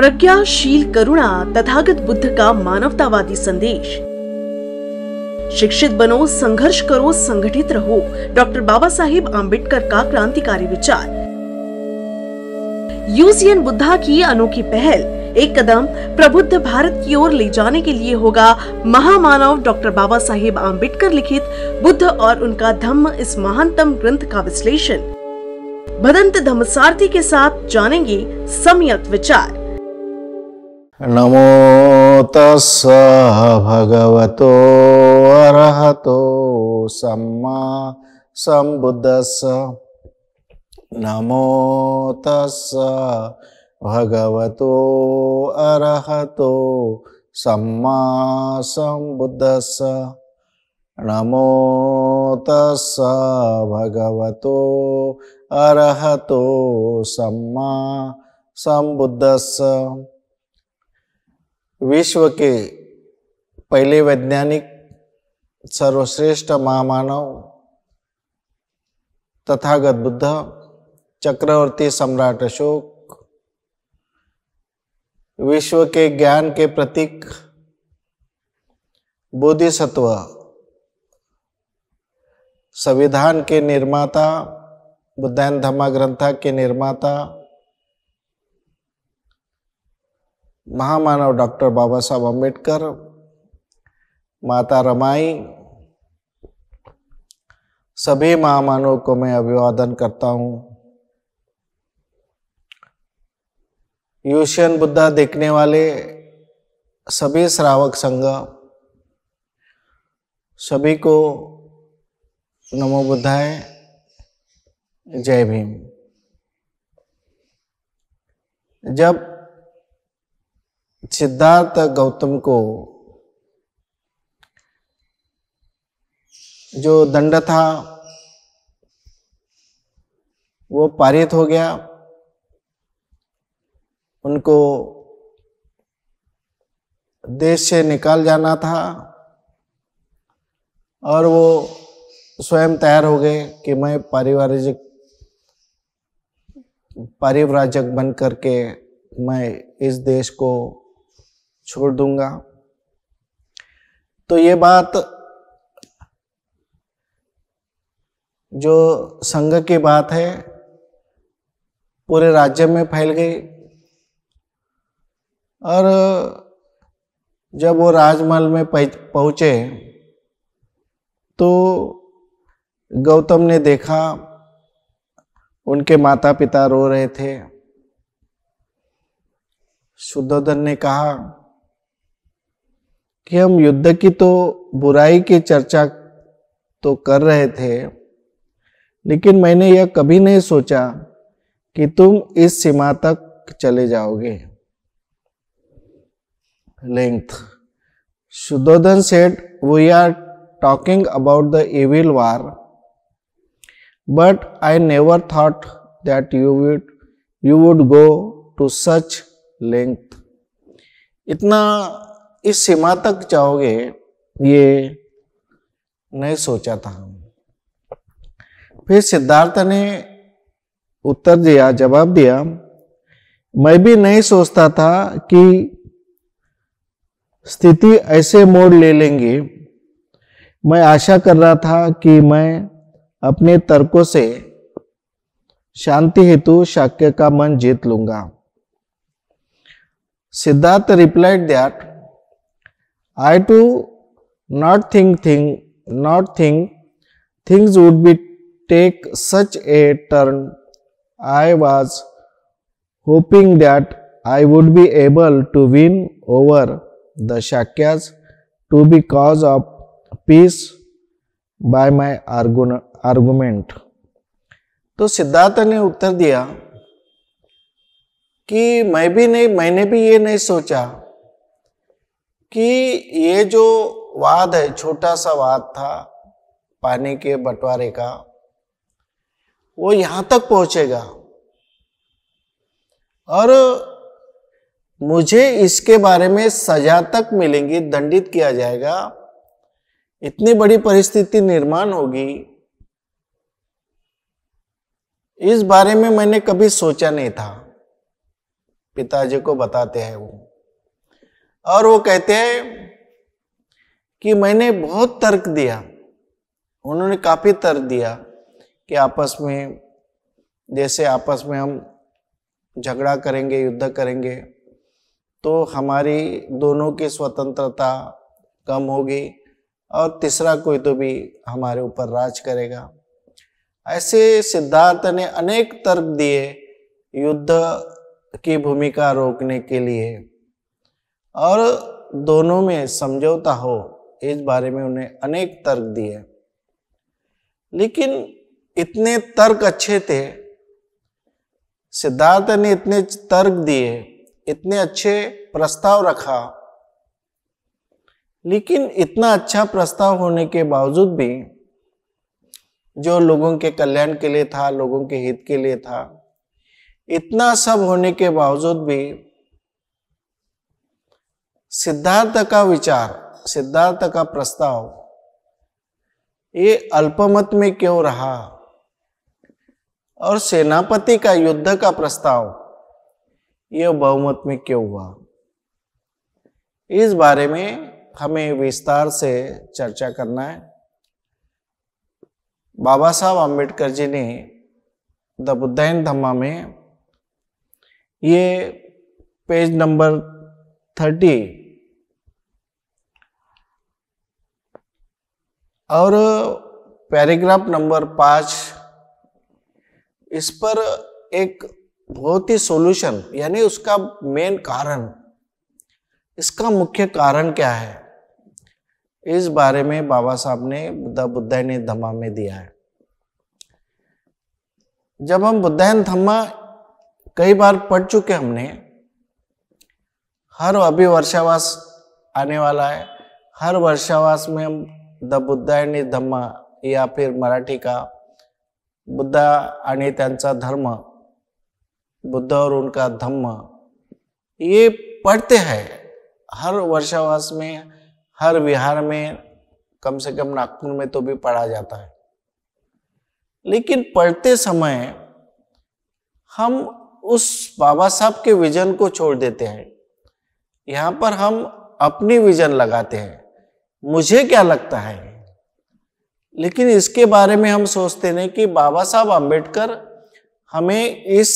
प्रज्ञाशील करुणा तथागत बुद्ध का मानवतावादी संदेश शिक्षित बनो संघर्ष करो संगठित रहो डॉक्टर बाबा साहेब आम्बेडकर का क्रांतिकारी विचार यूसीएन बुद्धा की अनोखी पहल एक कदम प्रबुद्ध भारत की ओर ले जाने के लिए होगा महामानव डॉक्टर बाबा साहेब आम्बेडकर लिखित बुद्ध और उनका धम्म इस महानतम ग्रंथ का विश्लेषण भदंत धम्मसारथी के साथ जानेंगे सम्यक विचार नमो तस्स भगवतो अरहतो सम्मा सम्बुद्धस्स नमो तस्स भगवतो अरहतो सम्मा सम्बुद्धस्स नमो तस्स भगवतो अरहतो सम्मा सम्बुद्धस्स विश्व के पहले वैज्ञानिक सर्वश्रेष्ठ महामानव तथागत बुद्ध चक्रवर्ती सम्राट अशोक विश्व के ज्ञान के प्रतीक बोधिसत्व संविधान के निर्माता बुद्धैन धम्मा ग्रंथा के निर्माता महामानव डॉक्टर बाबा साहब अम्बेडकर माता रमाई सभी महामानव को मैं अभिवादन करता हूँ यूशियन बुद्धा देखने वाले सभी श्रावक संघ सभी को नमो बुद्धाय जय भीम जब सिद्धार्थ गौतम को जो दंड था वो पारित हो गया उनको देश से निकाल जाना था और वो स्वयं तैयार हो गए कि मैं पारिवारिक पारिवराजक बन करके मैं इस देश को छोड़ दूंगा तो ये बात जो संघ की बात है पूरे राज्य में फैल गई और जब वो राजमहल में पहुंचे तो गौतम ने देखा उनके माता पिता रो रहे थे शुद्धोधन ने कहा कि हम युद्ध की तो बुराई की चर्चा तो कर रहे थे लेकिन मैंने यह कभी नहीं सोचा कि तुम इस सीमा तक चले जाओगे length Suddhodan said we are talking about the evil war but I never thought that you would you would go to such length इतना इस सीमा तक जाओगे ये नहीं सोचा था फिर सिद्धार्थ ने उत्तर दिया जवाब दिया मैं भी नहीं सोचता था कि स्थिति ऐसे मोड़ ले लेंगे मैं आशा कर रहा था कि मैं अपने तर्कों से शांति हेतु शाक्य का मन जीत लूंगा Siddhartha replied that I to not think thing not think things would be take such a turn. I was hoping that I would be able to win over the Shakyas to be cause of peace by my argument. तो सिद्धार्थ ने उत्तर दिया कि मैं भी नहीं मैंने भी ये नहीं सोचा कि ये जो वाद है छोटा सा वाद था पानी के बंटवारे का वो यहां तक पहुंचेगा और मुझे इसके बारे में सजा तक मिलेंगी दंडित किया जाएगा इतनी बड़ी परिस्थिति निर्माण होगी इस बारे में मैंने कभी सोचा नहीं था पिताजी को बताते हैं वो और वो कहते हैं कि मैंने बहुत तर्क दिया उन्होंने काफी तर्क दिया कि आपस में जैसे आपस में हम झगड़ा करेंगे युद्ध करेंगे तो हमारी दोनों की स्वतंत्रता कम होगी और तीसरा कोई तो भी हमारे ऊपर राज करेगा ऐसे सिद्धार्थ ने अनेक तर्क दिए युद्ध की भूमिका रोकने के लिए और दोनों में समझौता हो इस बारे में उन्हें अनेक तर्क दिए लेकिन इतने तर्क अच्छे थे सिद्धार्थ ने इतने तर्क दिए इतने अच्छे प्रस्ताव रखा लेकिन इतना अच्छा प्रस्ताव होने के बावजूद भी जो लोगों के कल्याण के लिए था लोगों के हित के लिए था इतना सब होने के बावजूद भी सिद्धार्थ का विचार सिद्धार्थ का प्रस्ताव ये अल्पमत में क्यों रहा और सेनापति का युद्ध का प्रस्ताव ये बहुमत में क्यों हुआ इस बारे में हमें विस्तार से चर्चा करना है बाबा साहब अम्बेडकर जी ने द बुद्धैन धम्मा में ये पेज नंबर थर्टी और पैराग्राफ नंबर पाँच इस पर एक बहुत ही सोल्यूशन यानी उसका मेन कारण इसका मुख्य कारण क्या है इस बारे में बाबा साहब ने बुद्धा बुद्धायन धम्मा में दिया है जब हम बुद्धायन धम्मा कई बार पढ़ चुके हमने हर अभी वर्षावास आने वाला है हर वर्षावास में हम द बुद्ध आणि धम्म या फिर मराठी का बुद्धा आणि त्यांचा धर्म बुद्ध और उनका धम्म ये पढ़ते हैं हर वर्षावास में हर विहार में कम से कम नागपुर में तो भी पढ़ा जाता है लेकिन पढ़ते समय हम उस बाबा साहब के विजन को छोड़ देते हैं यहाँ पर हम अपनी विजन लगाते हैं मुझे क्या लगता है लेकिन इसके बारे में हम सोचते नहीं कि बाबा साहब अंबेडकर हमें इस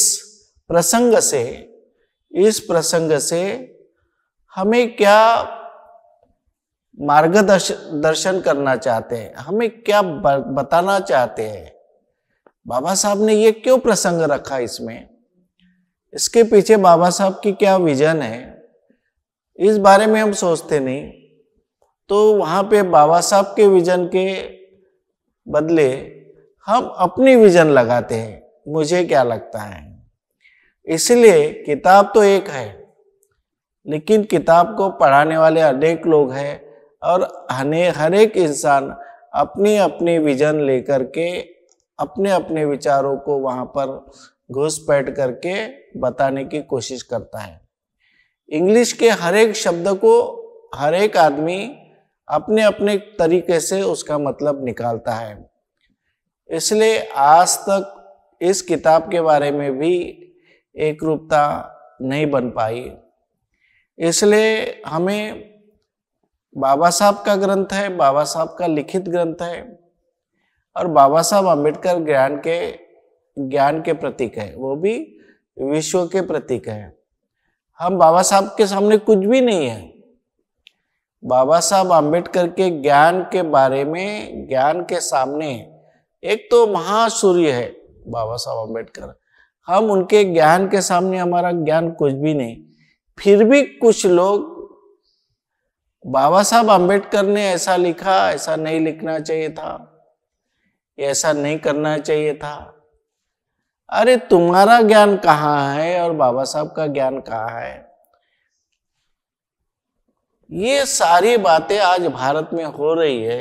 प्रसंग से इस प्रसंग से हमें क्या मार्गदर्शन दर्शन करना चाहते हैं हमें क्या बताना चाहते हैं बाबा साहब ने ये क्यों प्रसंग रखा इसमें इसके पीछे बाबा साहब की क्या विजन है इस बारे में हम सोचते नहीं तो वहाँ पे बाबा साहब के विजन के बदले हम अपनी विजन लगाते हैं मुझे क्या लगता है इसलिए किताब तो एक है लेकिन किताब को पढ़ाने वाले अनेक लोग हैं और हने हर एक इंसान अपनी अपनी विजन लेकर के अपने अपने विचारों को वहाँ पर घुसपैठ करके बताने की कोशिश करता है इंग्लिश के हर एक शब्द को हर एक आदमी अपने अपने तरीके से उसका मतलब निकालता है इसलिए आज तक इस किताब के बारे में भी एक रूपता नहीं बन पाई इसलिए हमें बाबा साहब का ग्रंथ है बाबा साहब का लिखित ग्रंथ है और बाबा साहब अम्बेडकर ज्ञान के ज्ञान के प्रतीक है वो भी विश्व के प्रतीक है हम बाबा साहब के सामने कुछ भी नहीं है बाबा साहब आम्बेडकर के ज्ञान के बारे में ज्ञान के सामने एक तो महासूर्य है बाबा साहब आम्बेडकर हम उनके ज्ञान के सामने हमारा ज्ञान कुछ भी नहीं फिर भी कुछ लोग बाबा साहब आम्बेडकर ने ऐसा लिखा ऐसा नहीं लिखना चाहिए था ऐसा नहीं करना चाहिए था अरे तुम्हारा ज्ञान कहाँ है और बाबा साहब का ज्ञान कहाँ है ये सारी बातें आज भारत में हो रही है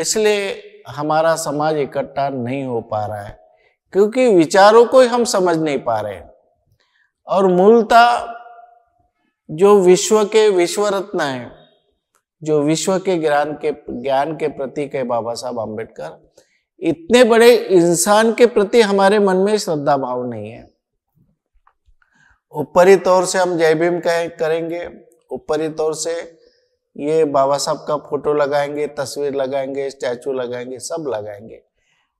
इसलिए हमारा समाज इकट्ठा नहीं हो पा रहा है क्योंकि विचारों को हम समझ नहीं पा रहे और मूलतः जो विश्व के विश्व रत्न है जो विश्व के ज्ञान के ज्ञान के प्रतीक है बाबा साहब आम्बेडकर इतने बड़े इंसान के प्रति हमारे मन में श्रद्धा भाव नहीं है ऊपरी तौर से हम जय भीम करेंगे ऊपरी तौर से ये बाबा साहब का फोटो लगाएंगे तस्वीर लगाएंगे स्टैचू लगाएंगे सब लगाएंगे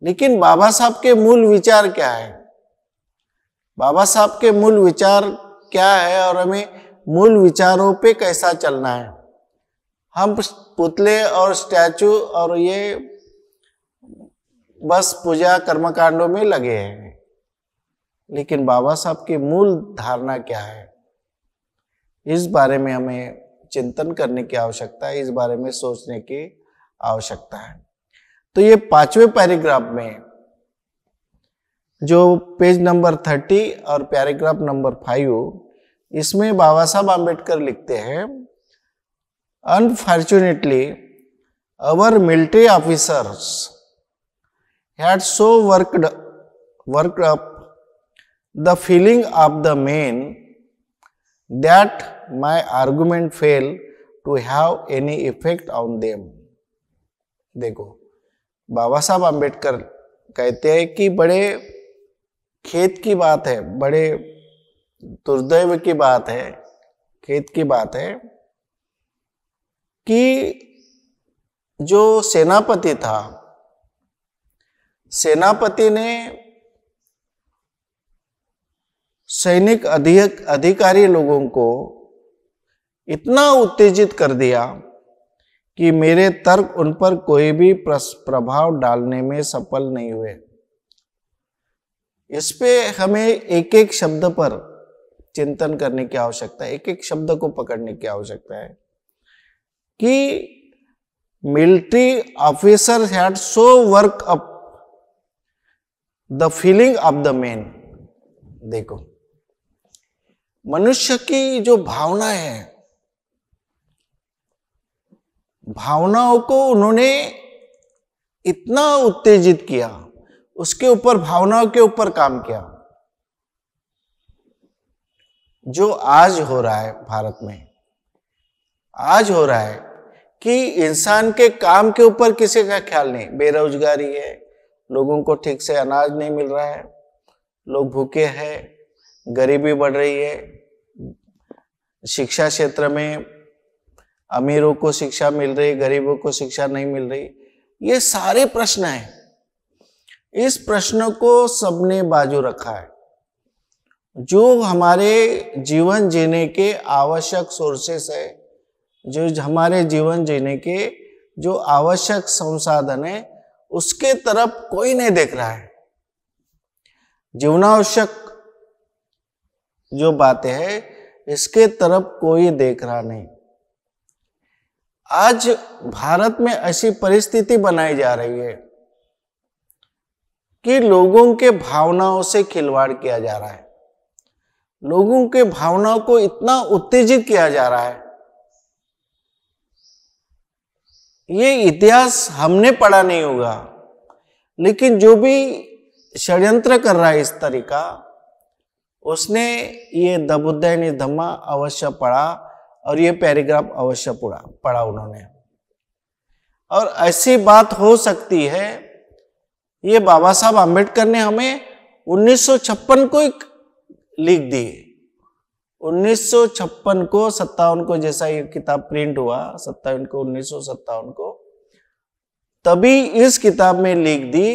लेकिन बाबा साहब के मूल विचार क्या है बाबा साहब के मूल विचार क्या है और हमें मूल विचारों पे कैसा चलना है हम पुतले और स्टैचू और ये बस पूजा कर्मकांडों में लगे हैं लेकिन बाबा साहब की मूल धारणा क्या है इस बारे में हमें चिंतन करने की आवश्यकता है इस बारे में सोचने की आवश्यकता है तो ये पांचवें पैराग्राफ में जो पेज नंबर थर्टी और पैराग्राफ नंबर फाइव इसमें बाबा साहब आम्बेडकर लिखते हैं unfortunately our military officers had so worked work up the feeling of the main that my argument fail to have any effect on them. देखो बाबा साहब अम्बेडकर कहते हैं कि बड़े खेत की बात है बड़े दुर्दैव की बात है खेत की बात है कि जो सेनापति था सेनापति ने सैनिक अधिक अधिकारी लोगों को इतना उत्तेजित कर दिया कि मेरे तर्क उन पर कोई भी प्रभाव डालने में सफल नहीं हुए इस पे हमें एक एक शब्द पर चिंतन करने की आवश्यकता है एक एक शब्द को पकड़ने की आवश्यकता है कि military officer had so work up the feeling of the man देखो मनुष्य की जो भावना है भावनाओं को उन्होंने इतना उत्तेजित किया उसके ऊपर भावनाओं के ऊपर काम किया जो आज हो रहा है भारत में आज हो रहा है कि इंसान के काम के ऊपर किसी का ख्याल नहीं बेरोजगारी है लोगों को ठीक से अनाज नहीं मिल रहा है लोग भूखे हैं गरीबी बढ़ रही है शिक्षा क्षेत्र में अमीरों को शिक्षा मिल रही गरीबों को शिक्षा नहीं मिल रही ये सारे प्रश्न है इस प्रश्न को सबने बाजू रखा है जो हमारे जीवन जीने के आवश्यक सोर्सेस है जो हमारे जीवन जीने के जो आवश्यक संसाधन है उसके तरफ कोई नहीं देख रहा है जीवनावश्यक जो बातें हैं इसके तरफ कोई देख रहा नहीं आज भारत में ऐसी परिस्थिति बनाई जा रही है कि लोगों के भावनाओं से खिलवाड़ किया जा रहा है लोगों के भावनाओं को इतना उत्तेजित किया जा रहा है ये इतिहास हमने पढ़ा नहीं होगा लेकिन जो भी षड्यंत्र कर रहा है इस तरीका उसने ये दबुद्दयनी धम्मा अवश्य पढ़ा और ये पैराग्राफ अवश्य पढ़ा पढ़ा उन्होंने और ऐसी बात हो सकती है ये बाबा साहब आम्बेडकर ने हमें 1956 को लिख दी 1956 को सत्तावन को जैसा ये किताब प्रिंट हुआ सत्तावन को उन्नीस को तभी इस किताब में लिख दी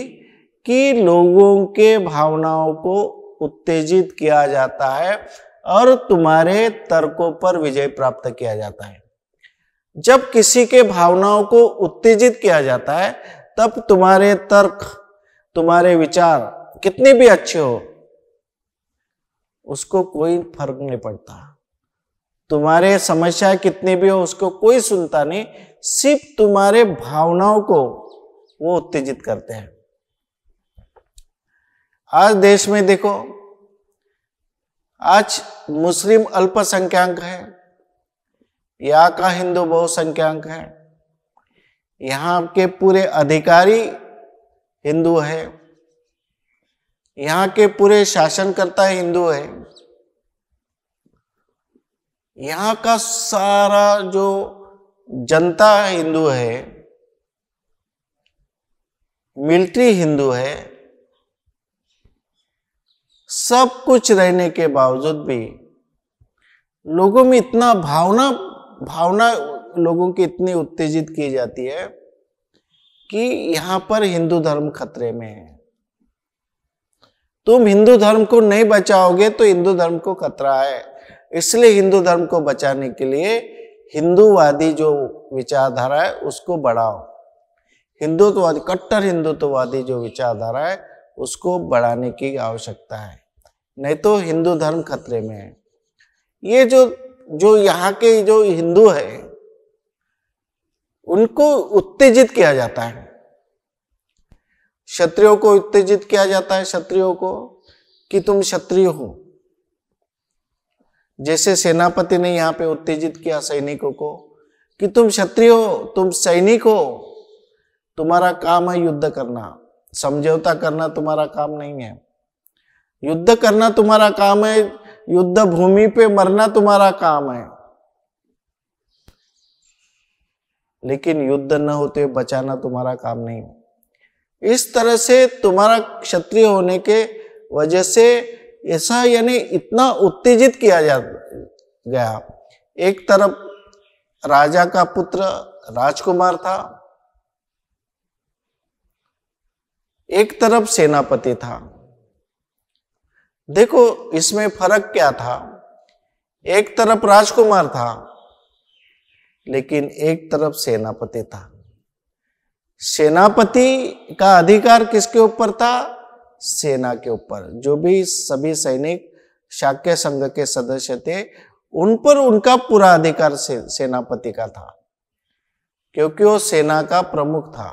कि लोगों के भावनाओं को उत्तेजित किया जाता है और तुम्हारे तर्कों पर विजय प्राप्त किया जाता है जब किसी के भावनाओं को उत्तेजित किया जाता है तब तुम्हारे तर्क तुम्हारे विचार कितने भी अच्छे हो उसको कोई फर्क नहीं पड़ता तुम्हारे समस्या कितनी भी हो उसको कोई सुनता नहीं सिर्फ तुम्हारे भावनाओं को वो उत्तेजित करते हैं आज देश में देखो आज मुस्लिम अल्पसंख्याक है यहाँ का हिंदू बहुसंख्याक है यहाँ के पूरे अधिकारी हिंदू है यहाँ के पूरे शासनकर्ता हिंदू है यहाँ का सारा जो जनता हिंदू है मिलिट्री हिंदू है सब कुछ रहने के बावजूद भी लोगों में इतना भावना भावना लोगों की इतनी उत्तेजित की जाती है कि यहां पर हिंदू धर्म खतरे में है तुम हिंदू धर्म को नहीं बचाओगे तो हिंदू धर्म को खतरा है इसलिए हिंदू धर्म को बचाने के लिए हिंदूवादी जो विचारधारा है उसको बढ़ाओ हिंदुत्ववादी कट्टर हिंदुत्ववादी जो विचारधारा है उसको बढ़ाने की आवश्यकता है नहीं तो हिंदू धर्म खतरे में है ये जो जो यहाँ के जो हिंदू है उनको उत्तेजित किया जाता है क्षत्रियो को उत्तेजित किया जाता है क्षत्रियो को कि तुम क्षत्रिय हो जैसे सेनापति ने यहाँ पे उत्तेजित किया सैनिकों को कि तुम क्षत्रिय हो तुम सैनिक हो तुम्हारा काम है युद्ध करना समझौता करना तुम्हारा काम नहीं है युद्ध करना तुम्हारा काम है युद्ध भूमि पे मरना तुम्हारा काम है लेकिन युद्ध न होते बचाना तुम्हारा काम नहीं इस तरह से तुम्हारा क्षत्रिय होने के वजह से ऐसा यानी इतना उत्तेजित किया जा गया एक तरफ राजा का पुत्र राजकुमार था एक तरफ सेनापति था देखो इसमें फर्क क्या था एक तरफ राजकुमार था लेकिन एक तरफ सेनापति था सेनापति का अधिकार किसके ऊपर था सेना के ऊपर जो भी सभी सैनिक शाक्य संघ के सदस्य थे उन पर उनका पूरा अधिकार से, सेनापति का था क्योंकि वो सेना का प्रमुख था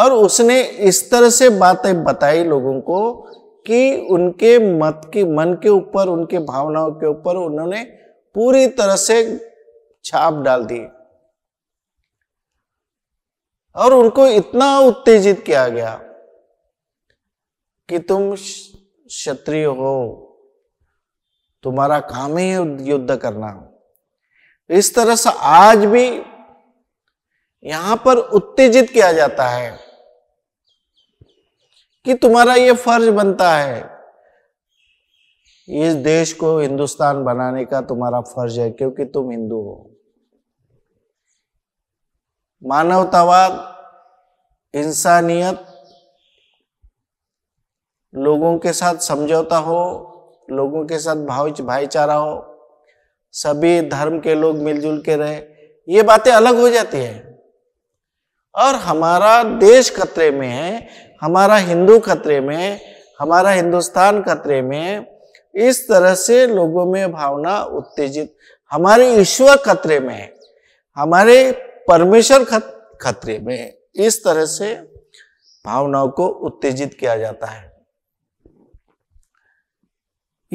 और उसने इस तरह से बातें बताई लोगों को कि उनके मत की मन के ऊपर उनके भावनाओं के ऊपर उन्होंने पूरी तरह से छाप डाल दी और उनको इतना उत्तेजित किया गया कि तुम क्षत्रिय हो तुम्हारा काम ही युद्ध करना हो इस तरह से आज भी यहां पर उत्तेजित किया जाता है कि तुम्हारा ये फर्ज बनता है इस देश को हिंदुस्तान बनाने का तुम्हारा फर्ज है क्योंकि तुम हिंदू हो मानवतावाद इंसानियत लोगों के साथ समझौता हो लोगों के साथ भाव भाईचारा हो सभी धर्म के लोग मिलजुल के रहे ये बातें अलग हो जाती है और हमारा देश खतरे में है हमारा हिंदू खतरे में हमारा हिंदुस्तान खतरे में इस तरह से लोगों में भावना उत्तेजित हमारे ईश्वर खतरे में हमारे परमेश्वर खतरे में इस तरह से भावनाओं को उत्तेजित किया जाता है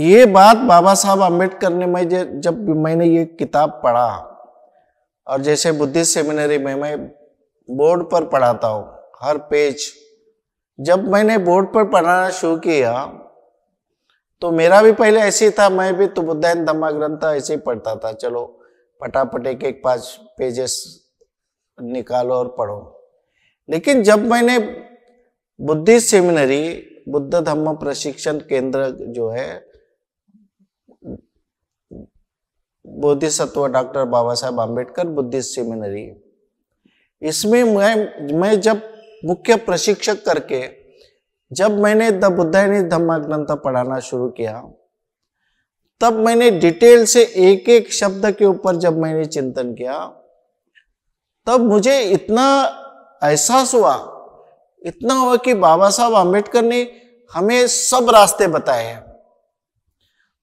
ये बात बाबा साहब अम्बेडकर ने मैं जब मैंने ये किताब पढ़ा और जैसे बुद्धिस्ट सेमिनरी में मैं बोर्ड पर पढ़ाता हूँ हर पेज जब मैंने बोर्ड पर पढ़ाना शुरू किया तो मेरा भी पहले ऐसे ही था मैं भी तो बुद्धैन धम्मा ग्रंथ ऐसे ही पढ़ता था चलो फटाफट एक एक पाँच पेजेस निकालो और पढ़ो लेकिन जब मैंने बुद्धिस्ट सेमिनरी बुद्ध धम्म प्रशिक्षण केंद्र जो है Bodhisattva doctor Baba Saheb Ambedkar Buddhist seminary इसमें मैं मैं जब मुख्य प्रशिक्षक करके जब मैंने द बुद्धायनी धम्मा ग्रंथ पढ़ाना शुरू किया तब मैंने डिटेल से एक एक शब्द के ऊपर जब मैंने चिंतन किया तब मुझे इतना एहसास हुआ इतना हुआ कि बाबा साहब आम्बेडकर ने हमें सब रास्ते बताए हैं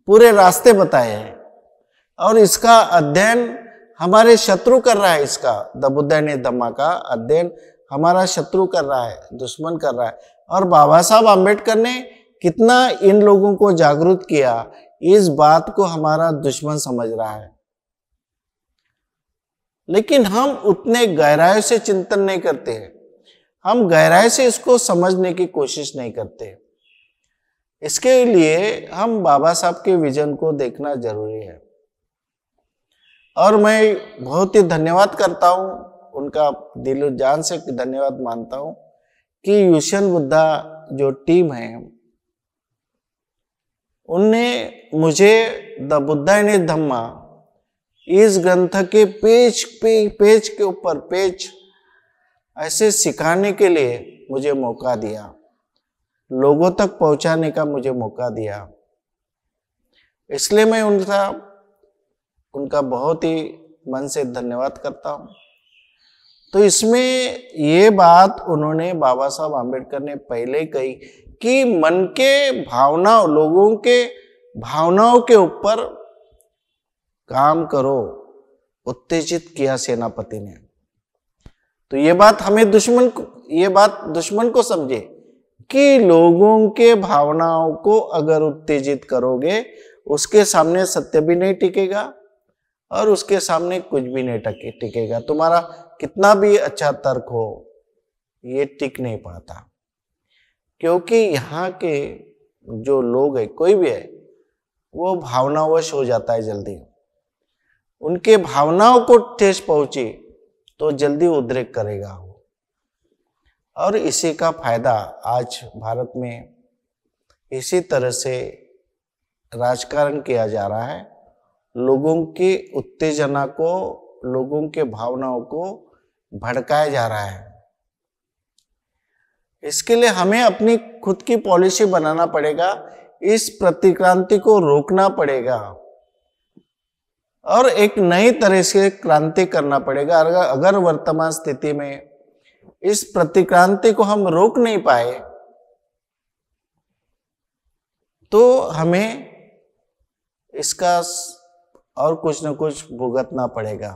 पूरे रास्ते बताए हैं और इसका अध्ययन हमारे शत्रु कर रहा है इसका द बुद्धा ने धम्मा का अध्ययन हमारा शत्रु कर रहा है दुश्मन कर रहा है और बाबा साहब अम्बेडकर ने कितना इन लोगों को जागरूक किया इस बात को हमारा दुश्मन समझ रहा है लेकिन हम उतने गहराई से चिंतन नहीं करते हैं हम गहराई से इसको समझने की कोशिश नहीं करते इसके लिए हम बाबा साहब के विजन को देखना जरूरी है और मैं बहुत ही धन्यवाद करता हूं उनका दिल जान से धन्यवाद मानता हूं कि यूशल बुद्धा जो टीम है उनने मुझे द बुद्धा इन धम्मा इस ग्रंथ के पेज पे पेज के ऊपर पेज ऐसे सिखाने के लिए मुझे मौका दिया लोगों तक पहुंचाने का मुझे मौका दिया इसलिए मैं उनका उनका बहुत ही मन से धन्यवाद करता हूं तो इसमें ये बात उन्होंने बाबा साहब आम्बेडकर ने पहले कही कि मन के भावनाओं लोगों के भावनाओं के ऊपर काम करो उत्तेजित किया सेनापति ने तो ये बात हमें दुश्मन को ये बात दुश्मन को समझे कि लोगों के भावनाओं को अगर उत्तेजित करोगे उसके सामने सत्य भी नहीं टिकेगा और उसके सामने कुछ भी नहीं टके टिकेगा तुम्हारा कितना भी अच्छा तर्क हो ये टिक नहीं पाता क्योंकि यहाँ के जो लोग है कोई भी है वो भावनावश हो जाता है जल्दी उनके भावनाओं को ठेस पहुंची तो जल्दी उद्रेक करेगा वो और इसी का फायदा आज भारत में इसी तरह से राजकारण किया जा रहा है लोगों के उत्तेजना को लोगों के भावनाओं को भड़काया जा रहा है इसके लिए हमें अपनी खुद की पॉलिसी बनाना पड़ेगा इस प्रतिक्रांति को रोकना पड़ेगा और एक नई तरह से क्रांति करना पड़ेगा अगर अगर वर्तमान स्थिति में इस प्रतिक्रांति को हम रोक नहीं पाए तो हमें इसका और कुछ न कुछ भुगतना पड़ेगा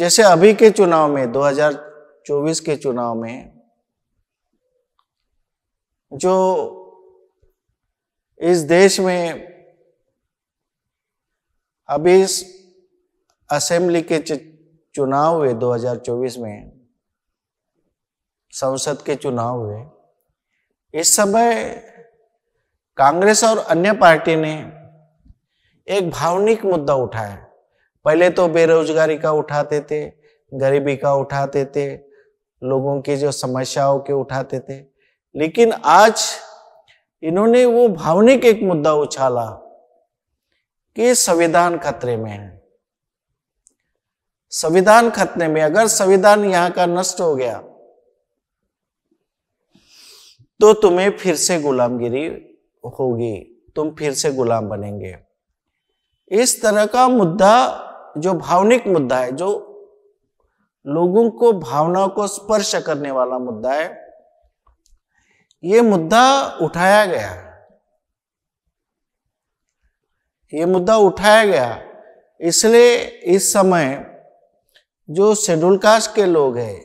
जैसे अभी के चुनाव में 2024 के चुनाव में जो इस देश में अभी इस असेंबली के चुनाव हुए 2024 में संसद के चुनाव हुए इस समय कांग्रेस और अन्य पार्टी ने एक भावनिक मुद्दा उठाया पहले तो बेरोजगारी का उठाते थे गरीबी का उठाते थे लोगों की जो समस्याओं के उठाते थे लेकिन आज इन्होंने वो भावनिक एक मुद्दा उछाला कि संविधान खतरे में है संविधान खतरे में अगर संविधान यहां का नष्ट हो गया तो तुम्हें फिर से गुलामगिरी होगी तुम फिर से गुलाम बनेंगे इस तरह का मुद्दा जो भावनिक मुद्दा है जो लोगों को भावना को स्पर्श करने वाला मुद्दा है ये मुद्दा उठाया गया ये मुद्दा उठाया गया इसलिए इस समय जो शेड्यूल कास्ट के लोग हैं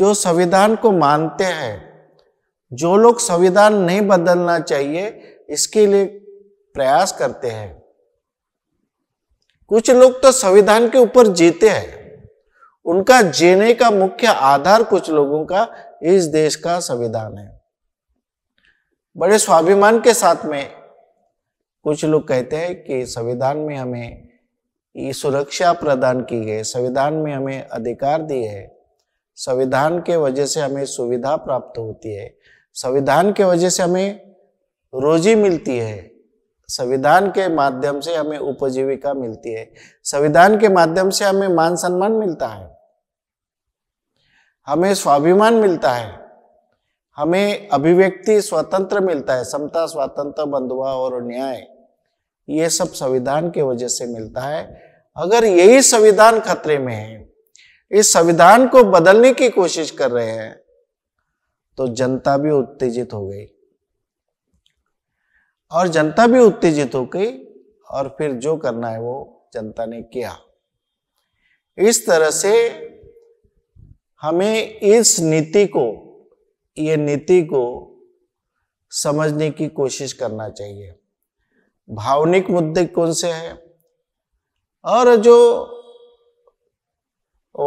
जो संविधान को मानते हैं जो लोग संविधान नहीं बदलना चाहिए इसके लिए प्रयास करते हैं कुछ लोग तो संविधान के ऊपर जीते हैं उनका जीने का मुख्य आधार कुछ लोगों का इस देश का संविधान है बड़े स्वाभिमान के साथ में कुछ लोग कहते हैं कि संविधान में हमें ये सुरक्षा प्रदान की गई संविधान में हमें अधिकार दिए हैं संविधान के वजह से हमें सुविधा प्राप्त होती है संविधान के वजह से हमें रोजी मिलती है संविधान के माध्यम से हमें उपजीविका मिलती है संविधान के माध्यम से हमें मान सम्मान मिलता है हमें स्वाभिमान मिलता है हमें अभिव्यक्ति स्वतंत्र मिलता है समता स्वतंत्र बंधुआ और न्याय ये सब संविधान के वजह से मिलता है अगर यही संविधान खतरे में है इस संविधान को बदलने की कोशिश कर रहे हैं तो जनता भी उत्तेजित हो गई और जनता भी उत्तेजित हो गई और फिर जो करना है वो जनता ने किया इस तरह से हमें इस नीति को ये नीति को समझने की कोशिश करना चाहिए भावनिक मुद्दे कौन से हैं और जो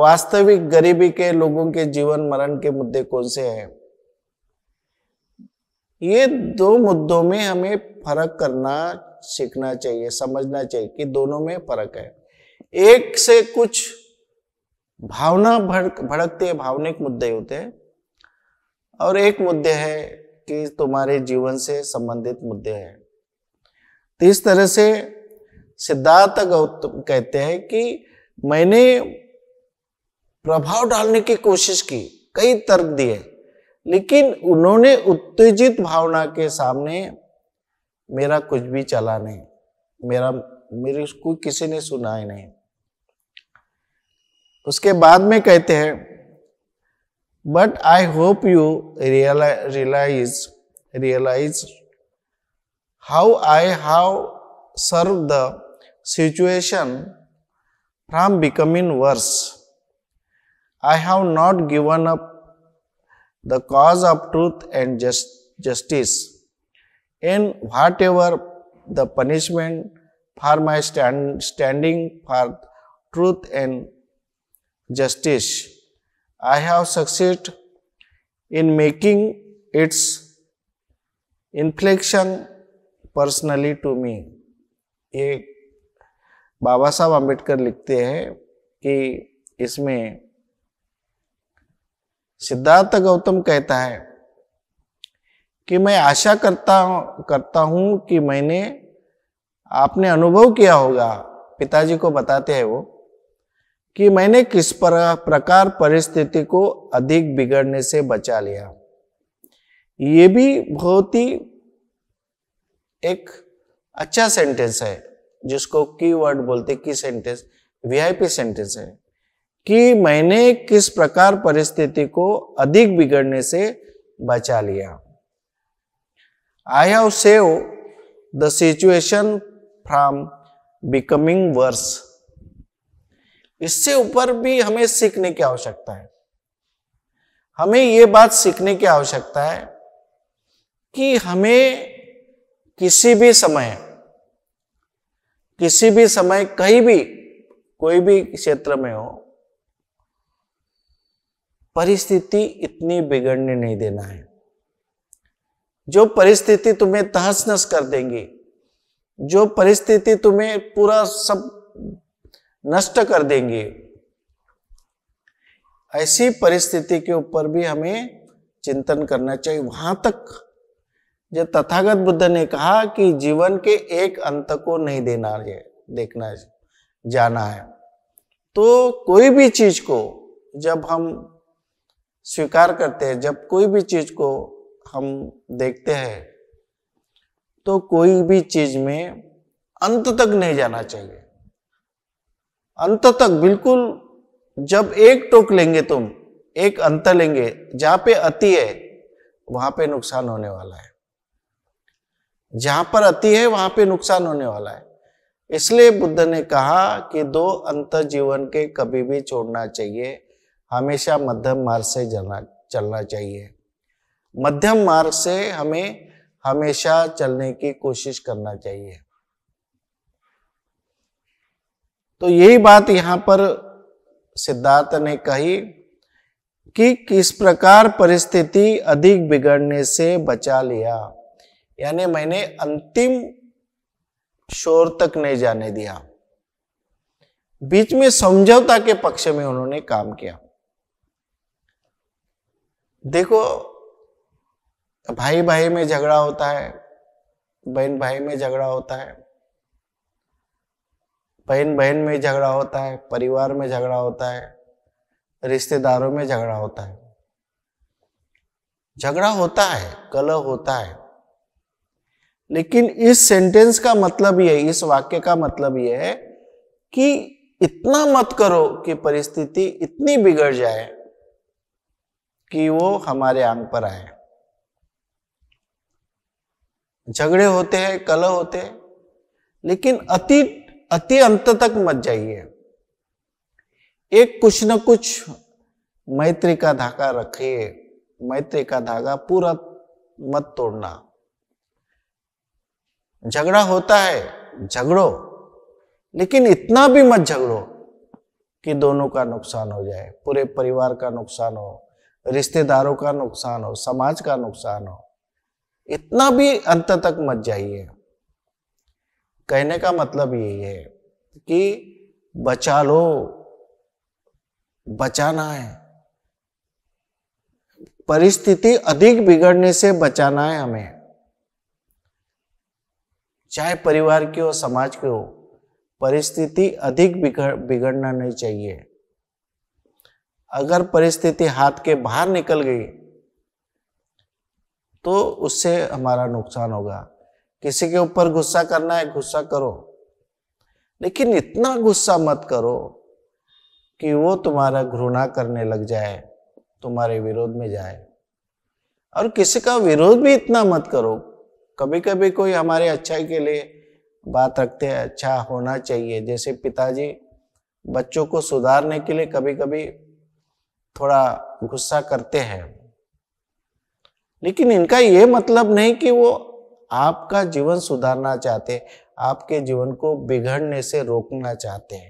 वास्तविक गरीबी के लोगों के जीवन मरण के मुद्दे कौन से हैं ये दो मुद्दों में हमें फर्क करना सीखना चाहिए समझना चाहिए कि दोनों में फर्क है एक से कुछ भावना भड़क भड़कते है भावनिक मुद्दे होते हैं और एक मुद्दे है कि तुम्हारे जीवन से संबंधित मुद्दे हैं तो इस तरह से सिद्धार्थ गौतम कहते हैं कि मैंने प्रभाव डालने की कोशिश की कई तर्क दिए लेकिन उन्होंने उत्तेजित भावना के सामने मेरा कुछ भी चला नहीं मेरा मेरे उसको किसी ने सुना ही नहीं उसके बाद में कहते हैं but I hope you realise realise how I have saved the situation from becoming worse I have not given up the cause of truth and just, justice. In whatever the punishment for my stand, standing for truth and justice, I have succeeded in making its inflection personally to me. ये बाबा साहब अम्बेडकर लिखते हैं कि इसमें सिद्धार्थ गौतम कहता है कि मैं आशा करता करता हूं कि मैंने आपने अनुभव किया होगा पिताजी को बताते हैं वो कि मैंने किस पर, प्रकार परिस्थिति को अधिक बिगड़ने से बचा लिया ये भी बहुत ही एक अच्छा सेंटेंस है जिसको की वर्ड बोलते की सेंटेंस वीआईपी सेंटेंस है कि मैंने किस प्रकार परिस्थिति को अधिक बिगड़ने से बचा लिया I have save the situation from becoming worse इससे ऊपर भी हमें सीखने की आवश्यकता है हमें ये बात सीखने की आवश्यकता है कि हमें किसी भी समय किसी भी समय कहीं भी कोई भी क्षेत्र में हो परिस्थिति इतनी बिगड़ने नहीं देना है जो परिस्थिति तुम्हें तहस नहस कर देंगी जो परिस्थिति तुम्हें पूरा सब नष्ट कर देंगी ऐसी परिस्थिति के ऊपर भी हमें चिंतन करना चाहिए वहां तक जो तथागत बुद्ध ने कहा कि जीवन के एक अंत को नहीं देना है देखना जाना है तो कोई भी चीज को जब हम स्वीकार करते हैं जब कोई भी चीज को हम देखते हैं तो कोई भी चीज में अंत तक नहीं जाना चाहिए अंत तक बिल्कुल जब एक टोक लेंगे तुम एक अंत लेंगे जहां पे अति है वहां पे नुकसान होने वाला है जहां पर अति है वहां पे नुकसान होने वाला है इसलिए बुद्ध ने कहा कि दो अंत जीवन के कभी भी छोड़ना चाहिए हमेशा मध्यम मार्ग से चलना चलना चाहिए मध्यम मार्ग से हमें हमेशा चलने की कोशिश करना चाहिए तो यही बात यहां पर सिद्धार्थ ने कही कि किस प्रकार परिस्थिति अधिक बिगड़ने से बचा लिया यानी मैंने अंतिम शोर तक नहीं जाने दिया बीच में समझौता के पक्ष में उन्होंने काम किया देखो भाई भाई में झगड़ा होता है बहन भाई में झगड़ा होता है बहन बहन में झगड़ा होता है परिवार में झगड़ा होता है रिश्तेदारों में झगड़ा होता है झगड़ा होता है कलह होता है लेकिन इस सेंटेंस का मतलब यह इस वाक्य का मतलब यह है कि इतना मत करो कि परिस्थिति इतनी बिगड़ जाए कि वो हमारे आंग पर आए झगड़े होते हैं कलह होते हैं लेकिन अति अति अंत तक मत जाइए एक कुछ न कुछ मैत्री का धागा रखिए मैत्री का धागा पूरा मत तोड़ना झगड़ा होता है झगड़ो लेकिन इतना भी मत झगड़ो कि दोनों का नुकसान हो जाए पूरे परिवार का नुकसान हो रिश्तेदारों का नुकसान हो समाज का नुकसान हो इतना भी अंत तक मत जाइए कहने का मतलब यही है कि बचा लो बचाना है परिस्थिति अधिक बिगड़ने से बचाना है हमें चाहे परिवार की हो समाज की हो परिस्थिति अधिक बिगड़ बिगड़ना नहीं चाहिए अगर परिस्थिति हाथ के बाहर निकल गई तो उससे हमारा नुकसान होगा किसी के ऊपर गुस्सा करना है गुस्सा करो लेकिन इतना गुस्सा मत करो कि वो तुम्हारा घृणा करने लग जाए तुम्हारे विरोध में जाए और किसी का विरोध भी इतना मत करो कभी कभी कोई हमारे अच्छाई के लिए बात रखते हैं अच्छा होना चाहिए जैसे पिताजी बच्चों को सुधारने के लिए कभी कभी थोड़ा गुस्सा करते हैं लेकिन इनका ये मतलब नहीं कि वो आपका जीवन सुधारना चाहते आपके जीवन को बिगड़ने से रोकना चाहते हैं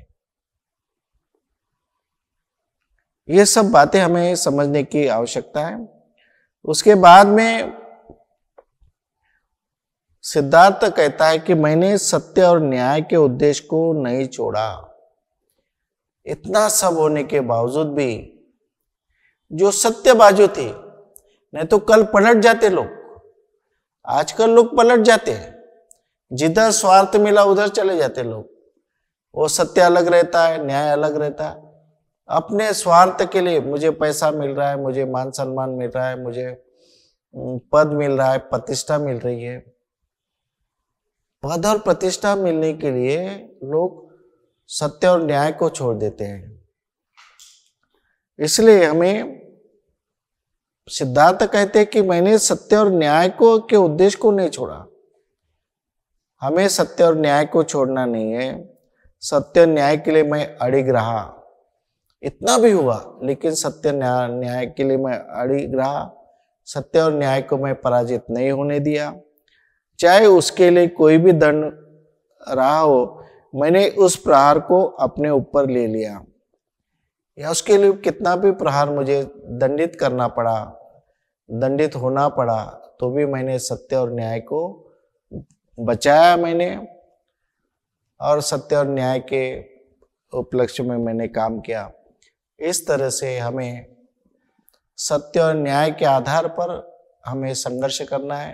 ये सब बातें हमें समझने की आवश्यकता है उसके बाद में सिद्धार्थ कहता है कि मैंने सत्य और न्याय के उद्देश्य को नहीं छोड़ा इतना सब होने के बावजूद भी जो सत्य बाजू थे नहीं तो कल पलट जाते लोग आजकल लोग पलट जाते हैं जिधर स्वार्थ मिला उधर चले जाते लोग वो सत्य अलग रहता है न्याय अलग रहता है अपने स्वार्थ के लिए मुझे पैसा मिल रहा है मुझे मान सम्मान मिल रहा है मुझे पद मिल रहा है प्रतिष्ठा मिल रही है पद और प्रतिष्ठा मिलने के लिए लोग सत्य और न्याय को छोड़ देते हैं इसलिए हमें सिद्धार्थ कहते हैं कि मैंने सत्य और न्याय को के उद्देश्य को नहीं छोड़ा हमें सत्य और न्याय को छोड़ना नहीं है सत्य न्याय के लिए मैं अड़िग रहा इतना भी हुआ लेकिन सत्य न्याय न्याय के लिए मैं अड़िग रहा सत्य और न्याय को मैं पराजित नहीं होने दिया चाहे उसके लिए कोई भी दंड रहा हो मैंने उस प्रहार को अपने ऊपर ले लिया या उसके लिए कितना भी प्रहार मुझे दंडित करना पड़ा दंडित होना पड़ा तो भी मैंने सत्य और न्याय को बचाया मैंने और सत्य और न्याय के उपलक्ष्य में मैंने काम किया इस तरह से हमें सत्य और न्याय के आधार पर हमें संघर्ष करना है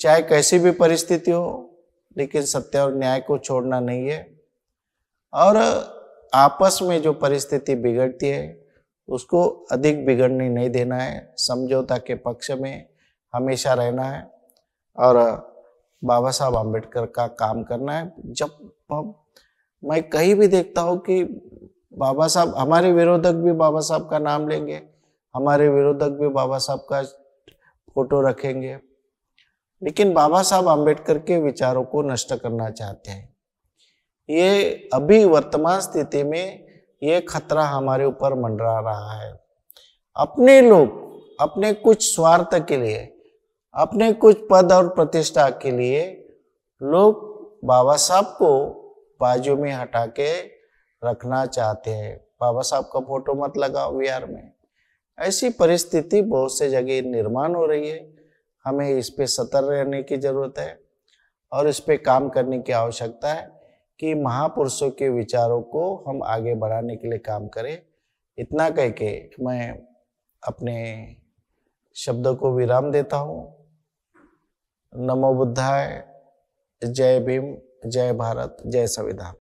चाहे कैसी भी परिस्थिति हो लेकिन सत्य और न्याय को छोड़ना नहीं है और आपस में जो परिस्थिति बिगड़ती है उसको अधिक बिगड़ने नहीं देना है समझौता के पक्ष में हमेशा रहना है और बाबा साहब आम्बेडकर का काम करना है जब मैं कहीं भी देखता हूँ कि बाबा साहब हमारे विरोधक भी बाबा साहब का नाम लेंगे हमारे विरोधक भी बाबा साहब का फोटो रखेंगे लेकिन बाबा साहब आम्बेडकर के विचारों को नष्ट करना चाहते हैं ये अभी वर्तमान स्थिति में ये खतरा हमारे ऊपर मंडरा रहा है अपने लोग अपने कुछ स्वार्थ के लिए अपने कुछ पद और प्रतिष्ठा के लिए लोग बाबा साहब को बाजू में हटा के रखना चाहते हैं बाबा साहब का फोटो मत लगाओ बिहार में ऐसी परिस्थिति बहुत से जगह निर्माण हो रही है हमें इस पे सतर्क रहने की ज़रूरत है और इस पे काम करने की आवश्यकता है कि महापुरुषों के विचारों को हम आगे बढ़ाने के लिए काम करें इतना कह के मैं अपने शब्दों को विराम देता हूँ नमो बुद्धाय जय भीम जय भारत जय संविधान